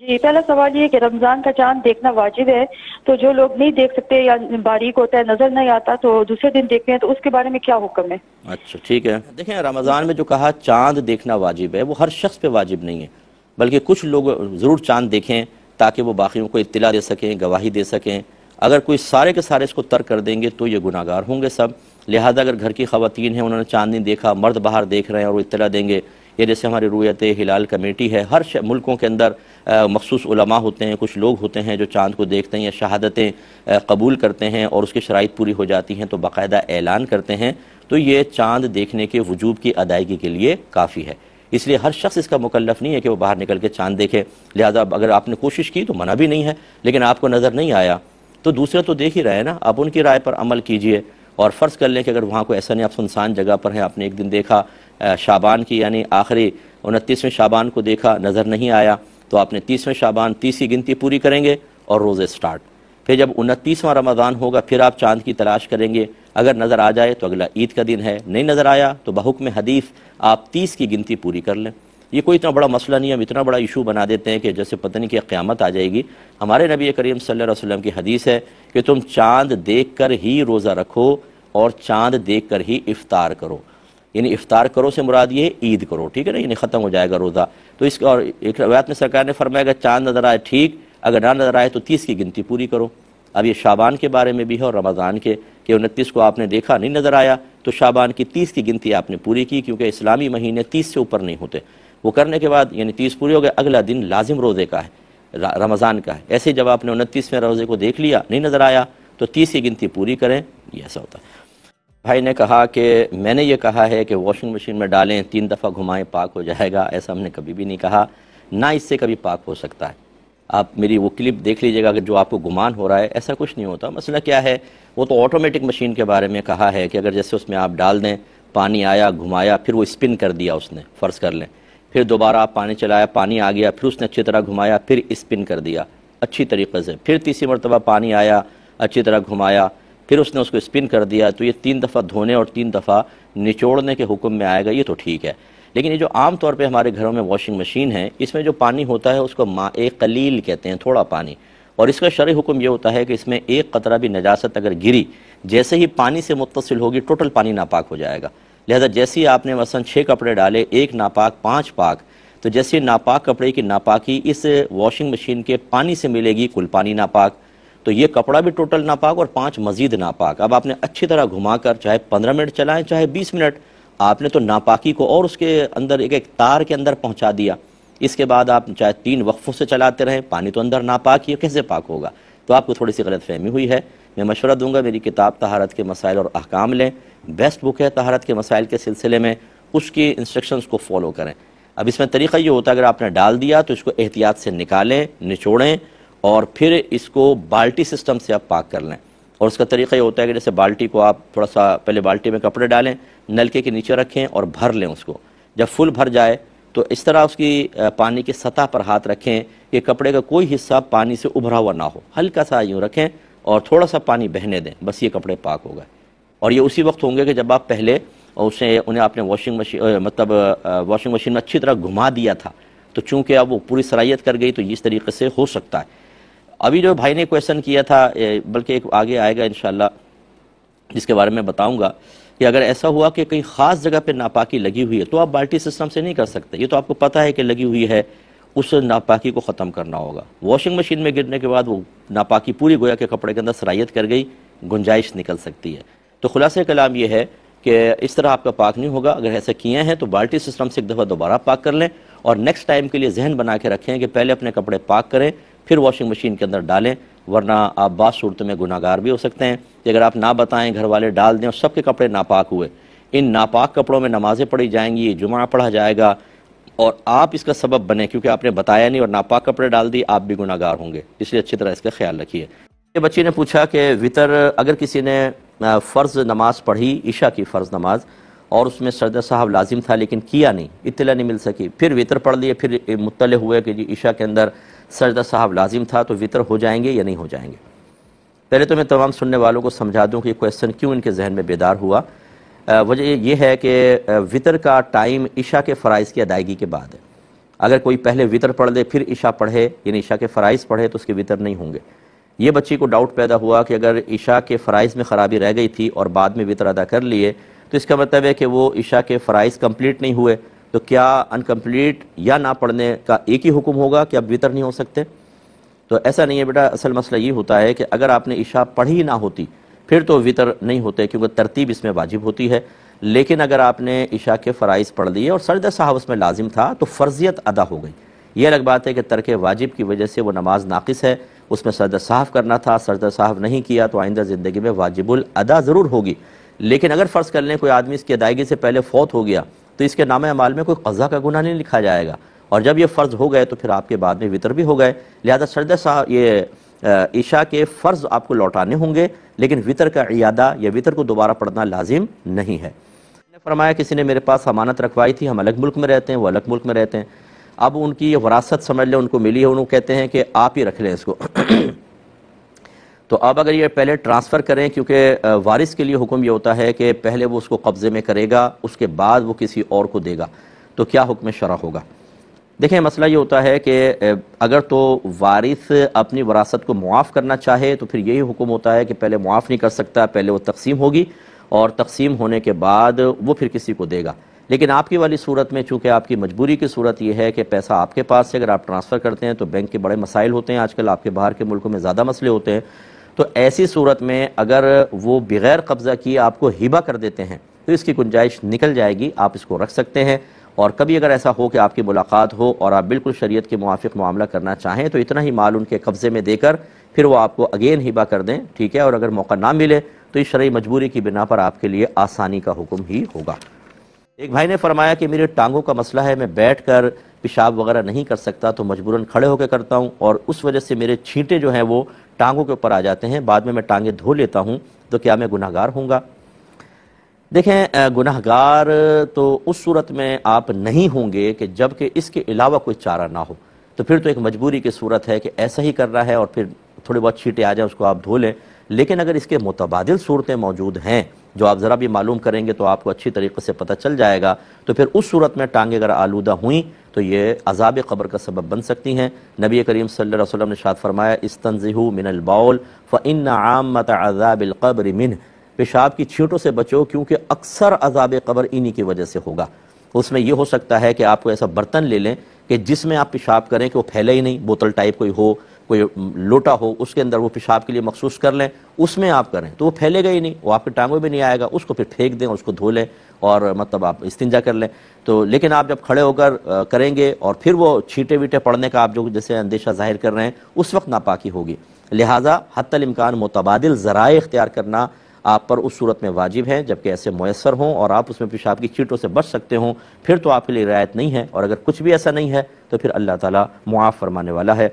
جی پہلا سوال یہ کہ رمضان کا چاند دیکھنا واجب ہے تو جو لوگ نہیں دیکھ سکتے یا باریک ہوتا ہے نظر نہیں آتا تو دوسرے دن دیکھتے ہیں تو اس کے بارے میں کیا حکم ہے ہے اچھا ٹھیک دیکھیں رمضان میں جو کہا چاند دیکھنا واجب ہے وہ ہر شخص پہ واجب نہیں ہے بلکہ کچھ لوگ ضرور چاند دیکھیں تاکہ وہ باقیوں کو اطلاع دے سکیں گواہی دے سکیں اگر کوئی سارے کے سارے اس کو ترک کر دیں گے تو یہ گناہ گار ہوں گے سب لہٰذا اگر گھر کی خواتین ہیں انہوں نے چاند نہیں دیکھا مرد باہر دیکھ رہے ہیں اور وہ اطلاع دیں گے یہ جیسے ہماری رویت ہلال کمیٹی ہے ہر ملکوں کے اندر مخصوص علماء ہوتے ہیں کچھ لوگ ہوتے ہیں جو چاند کو دیکھتے ہیں یا شہادتیں قبول کرتے ہیں اور اس کی شرائط پوری ہو جاتی ہیں تو باقاعدہ اعلان کرتے ہیں تو یہ چاند دیکھنے کے وجوب کی ادائیگی کے لیے کافی ہے اس لیے ہر شخص اس کا مکلف نہیں ہے کہ وہ باہر نکل کے چاند دیکھیں لہذا اگر آپ نے کوشش کی تو منع بھی نہیں ہے لیکن آپ کو نظر نہیں آیا تو دوسرے تو دیکھ ہی رہے ہیں نا آپ ان کی رائے پر عمل کیجئے اور فرض کر لیں کہ اگر وہاں کوئی ایسا نہیں آپ سنسان جگہ پر ہیں آپ نے ایک دن دیکھا شابان کی یعنی آخری انتیسویں شابان کو دیکھا نظر نہیں آیا تو آپ نے تیسویں شابان تیسری گنتی پوری کریں گے اور روزے سٹارٹ پھر جب انتیسواں رمضان ہوگا پھر آپ چاند کی تلاش کریں گے اگر نظر آ جائے تو اگلا عید کا دن ہے نہیں نظر آیا تو بحکم حدیث آپ تیس کی گنتی پوری کر لیں یہ کوئی اتنا بڑا مسئلہ نہیں ہے ہم اتنا بڑا ایشو بنا دیتے ہیں کہ جیسے پتہ نہیں کہ قیامت آ جائے گی ہمارے نبی کریم صلی اللہ علیہ وسلم کی حدیث ہے کہ تم چاند دیکھ کر ہی روزہ رکھو اور چاند دیکھ کر ہی افطار کرو یعنی افطار کرو سے مراد یہ عید کرو ٹھیک ہے نا یعنی ختم ہو جائے گا روزہ تو اس اور ایک روایت میں سرکار نے فرمایا کہ چاند نظر آئے ٹھیک اگر نہ نظر آئے تو تیس کی گنتی پوری کرو اب یہ شابان کے بارے میں بھی ہے اور رمضان کے کہ انتیس کو آپ نے دیکھا نہیں نظر آیا تو شابان کی تیس کی گنتی آپ نے پوری کی کیونکہ اسلامی مہینے تیس سے اوپر نہیں ہوتے وہ کرنے کے بعد یعنی تیس پوری ہو گئے اگلا دن لازم روزے کا ہے رمضان کا ہے ایسے جب آپ نے انتیس میں روزے کو دیکھ لیا نہیں نظر آیا تو تیس کی گنتی پوری کریں یہ ایسا ہوتا ہے بھائی نے کہا کہ میں نے یہ کہا ہے کہ واشنگ مشین میں ڈالیں تین دفعہ گھمائیں پاک ہو جائے گا ایسا ہم نے کبھی بھی نہیں کہا نہ اس سے کبھی پاک ہو سکتا ہے آپ میری وہ کلپ دیکھ لیجئے گا کہ جو آپ کو گمان ہو رہا ہے ایسا کچھ نہیں ہوتا مسئلہ کیا ہے وہ تو آٹومیٹک مشین کے بارے میں کہا ہے کہ اگر جیسے اس میں آپ ڈال دیں پانی آیا گھمایا پھر وہ اسپن کر دیا اس نے فرض کر لیں پھر دوبارہ آپ پانی چلایا پانی آ گیا پھر اس نے اچھی طرح گھمایا پھر اسپن کر دیا اچھی طریقے سے پھر تیسری مرتبہ پانی آیا اچھی طرح گھمایا پھر اس نے اس کو اسپن کر دیا تو یہ تین دفعہ دھونے اور تین دفعہ نچوڑنے کے حکم میں آئے گا یہ تو ٹھیک ہے لیکن یہ جو عام طور پہ ہمارے گھروں میں واشنگ مشین ہے اس میں جو پانی ہوتا ہے اس کو ما ایک قلیل کہتے ہیں تھوڑا پانی اور اس کا شرع حکم یہ ہوتا ہے کہ اس میں ایک قطرہ بھی نجاست اگر گری جیسے ہی پانی سے متصل ہوگی ٹوٹل پانی ناپاک ہو جائے گا لہذا جیسے ہی آپ نے مثلا چھ کپڑے ڈالے ایک ناپاک پانچ پاک تو جیسے ناپاک کپڑے کی ناپاکی اس واشنگ مشین کے پانی سے ملے گی کل پانی ناپاک تو یہ کپڑا بھی ٹوٹل ناپاک اور پانچ مزید ناپاک اب آپ نے اچھی طرح گھما کر چاہے پندرہ منٹ چلائیں چاہے بیس منٹ آپ نے تو ناپاکی کو اور اس کے اندر ایک ایک تار کے اندر پہنچا دیا اس کے بعد آپ چاہے تین وقفوں سے چلاتے رہیں پانی تو اندر ناپاک یہ کیسے پاک ہوگا تو آپ کو تھوڑی سی غلط فہمی ہوئی ہے میں مشورہ دوں گا میری کتاب تہارت کے مسائل اور احکام لیں بیسٹ بک ہے تہارت کے مسائل کے سلسلے میں اس کی انسٹرکشنز کو فالو کریں اب اس میں طریقہ یہ ہوتا ہے اگر آپ نے ڈال دیا تو اس کو احتیاط سے نکالیں نچوڑیں اور پھر اس کو بالٹی سسٹم سے آپ پاک کر لیں اور اس کا طریقہ یہ ہوتا ہے کہ جیسے بالٹی کو آپ تھوڑا سا پہلے بالٹی میں کپڑے ڈالیں نلکے کے نیچے رکھیں اور بھر لیں اس کو جب فل بھر جائے تو اس طرح اس کی پانی کی سطح پر ہاتھ رکھیں کہ کپڑے کا کوئی حصہ پانی سے ابھرا ہوا نہ ہو ہلکا سا یوں رکھیں اور تھوڑا سا پانی بہنے دیں بس یہ کپڑے پاک ہو گئے اور یہ اسی وقت ہوں گے کہ جب آپ پہلے اسے انہیں آپ نے واشنگ مشین مطلب واشنگ مشین میں اچھی طرح گھما دیا تھا تو چونکہ اب وہ پوری صلاحیت کر گئی تو اس طریقے سے ہو سکتا ہے ابھی جو بھائی نے کوشچن کیا تھا بلکہ ایک آگے آئے گا انشاءاللہ جس کے بارے میں بتاؤں گا کہ اگر ایسا ہوا کہ کہیں خاص جگہ پہ ناپاکی لگی ہوئی ہے تو آپ بالٹی سسٹم سے نہیں کر سکتے یہ تو آپ کو پتہ ہے کہ لگی ہوئی ہے اس ناپاکی کو ختم کرنا ہوگا واشنگ مشین میں گرنے کے بعد وہ ناپاکی پوری گویا کے کپڑے کے اندر سرائیت کر گئی گنجائش نکل سکتی ہے تو خلاصہ کلام یہ ہے کہ اس طرح آپ کا پاک نہیں ہوگا اگر ایسا کیے ہیں تو بالٹی سسٹم سے ایک دفعہ دوبارہ پاک کر لیں اور نیکسٹ ٹائم کے لیے ذہن بنا کے رکھیں کہ پہلے اپنے کپڑے پاک کریں پھر واشنگ مشین کے اندر ڈالیں ورنہ آپ بعض صورت میں گناہ گار بھی ہو سکتے ہیں کہ اگر آپ نہ بتائیں گھر والے ڈال دیں اور سب کے کپڑے ناپاک ہوئے ان ناپاک کپڑوں میں نمازیں پڑھی جائیں گی جمعہ پڑھا جائے گا اور آپ اس کا سبب بنے کیونکہ آپ نے بتایا نہیں اور ناپاک کپڑے ڈال دی آپ بھی گناہ گار ہوں گے اس لیے اچھی طرح اس کا خیال رکھیے بچی نے پوچھا کہ وطر اگر کسی نے فرض نماز پڑھی عشاء کی فرض نماز اور اس میں سردہ صاحب لازم تھا لیکن کیا نہیں اطلاع نہیں مل سکی پھر وطر پڑھ لیے پھر مطلع ہوئے کہ جی عشاء کے اندر سجدہ صاحب لازم تھا تو وطر ہو جائیں گے یا نہیں ہو جائیں گے پہلے تو میں تمام سننے والوں کو سمجھا دوں کہ یہ کویشچن کیوں ان کے ذہن میں بیدار ہوا وجہ یہ ہے کہ وطر کا ٹائم عشاء کے فرائض کی ادائیگی کے بعد ہے اگر کوئی پہلے وطر پڑھ دے پھر عشاء پڑھے یعنی عشاء کے فرائض پڑھے تو اس کے وطر نہیں ہوں گے یہ بچی کو ڈاؤٹ پیدا ہوا کہ اگر عشاء کے فرائض میں خرابی رہ گئی تھی اور بعد میں وطر ادا کر لیے تو اس کا مطلب ہے کہ وہ عشاء کے فرائض کمپلیٹ نہیں ہوئے تو کیا انکمپلیٹ یا نہ پڑھنے کا ایک ہی حکم ہوگا کہ اب وطر نہیں ہو سکتے تو ایسا نہیں ہے بیٹا اصل مسئلہ یہ ہوتا ہے کہ اگر آپ نے عشاء پڑھی نہ ہوتی پھر تو وطر نہیں ہوتے کیونکہ ترتیب اس میں واجب ہوتی ہے لیکن اگر آپ نے عشاء کے فرائض پڑھ لیے اور سرد صاحب اس میں لازم تھا تو فرضیت ادا ہو گئی یہ الگ بات ہے کہ ترک واجب کی وجہ سے وہ نماز ناقص ہے اس میں سرد صاحب کرنا تھا سرد صاحب نہیں کیا تو آئندہ زندگی میں واجب الادا ضرور ہوگی لیکن اگر فرض کر لیں کوئی آدمی اس کی ادائیگی سے پہلے فوت ہو گیا تو اس کے نام عمال میں کوئی قضا کا گناہ نہیں لکھا جائے گا اور جب یہ فرض ہو گئے تو پھر آپ کے بعد میں وطر بھی ہو گئے لہذا سردہ صاحب یہ عشاء کے فرض آپ کو لوٹانے ہوں گے لیکن وطر کا عیادہ یا وطر کو دوبارہ پڑھنا لازم نہیں ہے فرمایا کسی نے میرے پاس امانت رکھوائی تھی ہم الگ ملک میں رہتے ہیں وہ الگ ملک میں رہتے ہیں اب ان کی یہ وراثت سمجھ لیں ان کو ملی ہے انہوں کہتے ہیں کہ آپ ہی رکھ لیں اس کو تو اب اگر یہ پہلے ٹرانسفر کریں کیونکہ وارث کے لیے حکم یہ ہوتا ہے کہ پہلے وہ اس کو قبضے میں کرے گا اس کے بعد وہ کسی اور کو دے گا تو کیا حکم شرح ہوگا دیکھیں مسئلہ یہ ہوتا ہے کہ اگر تو وارث اپنی وراثت کو معاف کرنا چاہے تو پھر یہی حکم ہوتا ہے کہ پہلے معاف نہیں کر سکتا پہلے وہ تقسیم ہوگی اور تقسیم ہونے کے بعد وہ پھر کسی کو دے گا لیکن آپ کی والی صورت میں چونکہ آپ کی مجبوری کی صورت یہ ہے کہ پیسہ آپ کے پاس سے اگر آپ ٹرانسفر کرتے ہیں تو بینک کے بڑے مسائل ہوتے ہیں آج کل آپ کے باہر کے ملکوں میں زیادہ مسئلے ہوتے ہیں تو ایسی صورت میں اگر وہ بغیر قبضہ کیے آپ کو ہبا کر دیتے ہیں تو اس کی گنجائش نکل جائے گی آپ اس کو رکھ سکتے ہیں اور کبھی اگر ایسا ہو کہ آپ کی ملاقات ہو اور آپ بالکل شریعت کے موافق معاملہ کرنا چاہیں تو اتنا ہی مال ان کے قبضے میں دے کر پھر وہ آپ کو اگین ہبا کر دیں ٹھیک ہے اور اگر موقع نہ ملے تو اس شرعی مجبوری کی بنا پر آپ کے لیے آسانی کا حکم ہی ہوگا ایک بھائی نے فرمایا کہ میرے ٹانگوں کا مسئلہ ہے میں بیٹھ کر پیشاب وغیرہ نہیں کر سکتا تو مجبوراً کھڑے ہو کے کرتا ہوں اور اس وجہ سے میرے چھینٹے جو ہیں وہ ٹانگوں کے اوپر آ جاتے ہیں بعد میں میں ٹانگیں دھو لیتا ہوں تو کیا میں گناہ گار ہوں گا دیکھیں گناہ گار تو اس صورت میں آپ نہیں ہوں گے کہ جب کہ اس کے علاوہ کوئی چارہ نہ ہو تو پھر تو ایک مجبوری کی صورت ہے کہ ایسا ہی کر رہا ہے اور پھر تھوڑے بہت چھیٹے آ جائیں اس کو آپ دھو لیں لیکن اگر اس کے متبادل صورتیں موجود ہیں جو آپ ذرا بھی معلوم کریں گے تو آپ کو اچھی طریقے سے پتہ چل جائے گا تو پھر اس صورت میں ٹانگیں اگر آلودہ ہوئیں تو یہ عذاب قبر کا سبب بن سکتی ہیں نبی کریم صلی اللہ علیہ وسلم نے شاد فرمایا استنزہو من البول عامت عذاب القبر من پیشاب کی چھینٹوں سے بچو کیونکہ اکثر عذاب قبر انہی کی وجہ سے ہوگا اس میں یہ ہو سکتا ہے کہ آپ کو ایسا برتن لے لیں کہ جس میں آپ پیشاب کریں کہ وہ پھیلے ہی نہیں بوتل ٹائپ کوئی ہو کوئی لوٹا ہو اس کے اندر وہ پیشاب کے لیے مخصوص کر لیں اس میں آپ کریں تو وہ پھیلے گا ہی نہیں وہ آپ کے ٹانگوں میں نہیں آئے گا اس کو پھر پھینک دیں اس کو دھو لیں اور مطلب آپ استنجا کر لیں تو لیکن آپ جب کھڑے ہو کر کریں گے اور پھر وہ چھیٹے ویٹے پڑھنے کا آپ جو جیسے اندیشہ ظاہر کر رہے ہیں اس وقت ناپاکی ہوگی لہٰذا حت الامکان متبادل ذرائع اختیار کرنا آپ پر اس صورت میں واجب ہیں جبکہ ایسے میسر ہوں اور آپ اس میں پیشاب کی چیٹوں سے بچ سکتے ہوں پھر تو آپ کے لیے رعایت نہیں ہے اور اگر کچھ بھی ایسا نہیں ہے تو پھر اللہ تعالیٰ معاف فرمانے والا ہے